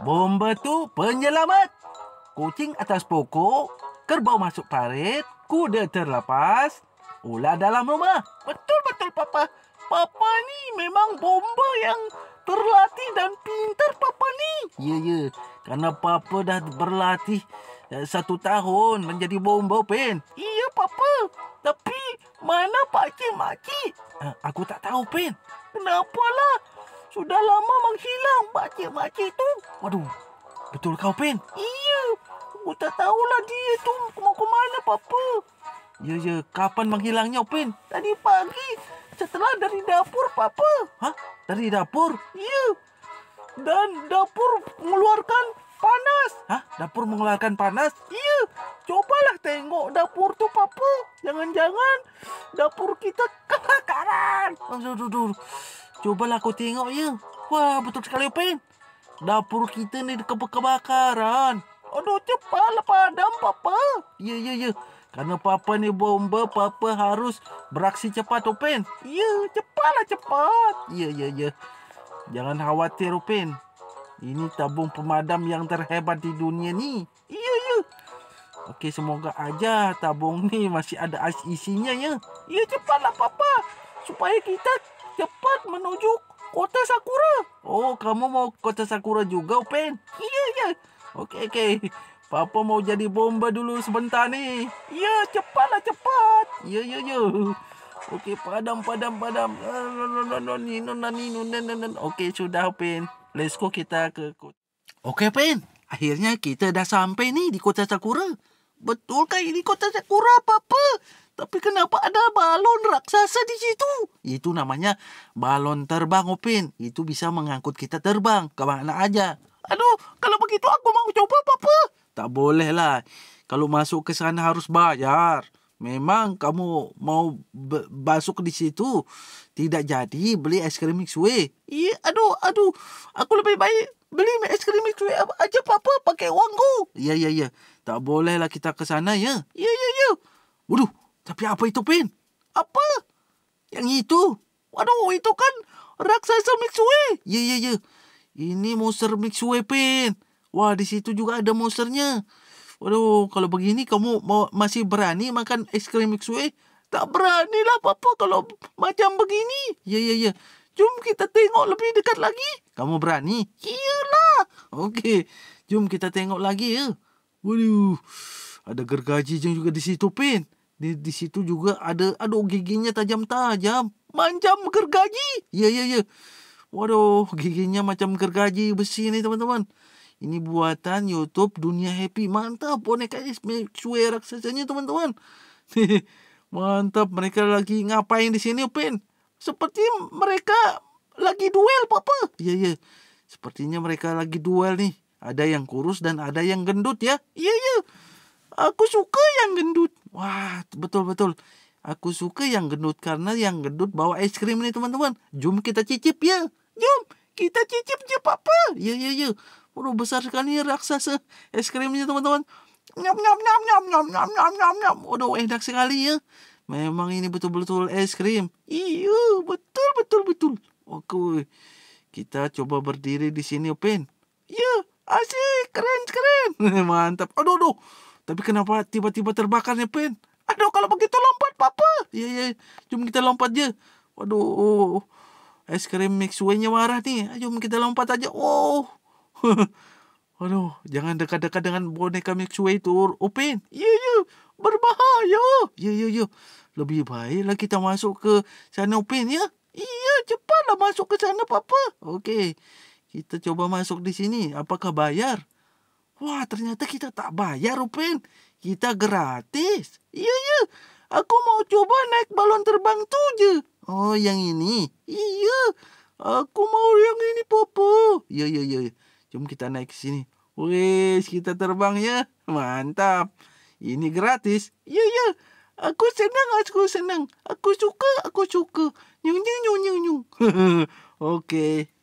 Bomba tu penyelamat. Kucing atas pokok, kerbau masuk parit, kuda terlepas, ular dalam rumah. Betul-betul, Papa. Papa ni memang bomba yang terlatih dan pintar, Papa ni. Ya, ya. Karena Papa dah berlatih eh, satu tahun menjadi bomba, Pen. Iya, Papa. Tapi mana Pak Cik eh, aku tak tahu, Pen. Kenapalah? Sudah lama menghilang makcik-makcik tu. Waduh, betul kau, Pin? Iya. Aku tak tahulah dia tu mau ke mana, Papa. Ya, ya. Kapan menghilangnya, Pin? Tadi pagi setelah dari dapur, Papa. Hah? Dari dapur? Iya. Dan dapur mengeluarkan panas. Hah? Dapur mengeluarkan panas? Iya. Cobalah tengok dapur tu, Papa. Jangan-jangan dapur kita kebakaran. Aduh, aduh, aduh. Cubalah kau tengok ya. Wah, betul sekali, Upin. Dapur kita ni kebakaran. Aduh, cepatlah padam, Papa. Ya, ya, ya. Kerana Papa ni bomba, Papa harus beraksi cepat, Upin. Ya, cepatlah cepat. Ya, ya, ya. Jangan khawatir, Upin. Ini tabung pemadam yang terhebat di dunia ni. Ya, ya. Okey, semoga aja tabung ni masih ada ais isinya, ya. Ya, cepatlah, Papa. Supaya kita cepat menuju kota Sakura. Oh, kamu mau kota Sakura juga, Pen? Iya, iya. Oke, okay, oke. Okay. Papa mau jadi bomba dulu sebentar nih. Iya, cepatlah cepat. Iya, iya, iya. Oke, okay, padam, padam, padam. Oke, okay, sudah, Pen. Let's go kita ke kota. Oke, okay, Upen. Akhirnya kita dah sampai nih di kota Sakura. Betulkah ini kota Sakura, Papa? Tapi kenapa ada balon raksasa di situ? Itu namanya balon terbang, Upin. Itu bisa mengangkut kita terbang ke mana aja. Aduh, kalau begitu aku mau coba apa-apa. Tak boleh lah. Kalau masuk ke sana harus bayar. Memang kamu mau masuk di situ. Tidak jadi beli es krim mixway. Iya, aduh, aduh. Aku lebih baik beli es krim mixway aja apa-apa pakai uangku. Iya, iya, iya. Tak bolehlah kita ke sana, ya. Iya, iya, iya. Waduh, tapi apa itu, Pin? Apa? Yang itu? Waduh itu kan raksasa Mixue. Yeah ya, yeah. Ya. Ini monster Mixue, Pin. Wah, di situ juga ada monsternya. Waduh, kalau begini kamu masih berani makan es krim Mixue? Tak beranilah apa-apa kalau macam begini. Yeah ya, yeah. Ya. Jom kita tengok lebih dekat lagi. Kamu berani? Iyalah. Okey. Jom kita tengok lagi ya. Waduh. Ada gergaji juga di situ, Pin. di, di situ juga ada aduh giginya tajam-tajam macam gergaji iya iya iya, waduh giginya macam gergaji besi nih teman-teman ini buatan YouTube dunia happy mantap boneka ini cue raksasanya teman-teman mantap mereka lagi ngapain di sini Upin seperti mereka lagi duel papa iya iya, sepertinya mereka lagi duel nih ada yang kurus dan ada yang gendut ya iya iya aku suka yang gendut Wah, betul-betul. Aku suka yang gendut karena yang gendut bawa es krim ini teman-teman. Jom kita cicip ya. Jom kita cicip je papa. Ya ya ya. Waduh besar sekali ya raksasa es krimnya teman-teman. Nyam nyam nyam nyam nyam nyam nyam nyam nyam. Waduh enak sekali ya. Memang ini betul-betul es krim. Iya betul betul betul. Oke. Kita coba berdiri di sini Upin. Iya asik keren keren. Mantap. Aduh aduh. Tapi kenapa tiba-tiba terbakar ni pen? Aduh kalau begitu lompat papa. Ya ya, jom kita lompat je. Waduh. Es krim mix nya marah ni. Jom kita lompat aja. Oh. Waduh, jangan dekat-dekat dengan boneka mix itu, Upin. Oh, ya ya, berbahaya. Ya ya ya. Lebih baiklah kita masuk ke sana Upin oh, ya. Iya, cepatlah masuk ke sana papa. Okey. Kita cuba masuk di sini. Apakah bayar? Wah, ternyata kita tak bayar, Rupin. Kita gratis. Iya, iya. Aku mau coba naik balon terbang tu je. Oh, yang ini? Iya. Aku mau yang ini, Popo. Iya, iya, iya. Ya. Jom kita naik ke sini. Wih, kita terbang ya. Mantap. Ini gratis. Iya, iya. Aku senang, aku senang. Aku suka, aku suka. Nyung, nyung, nyung, nyung, nyung. Okay.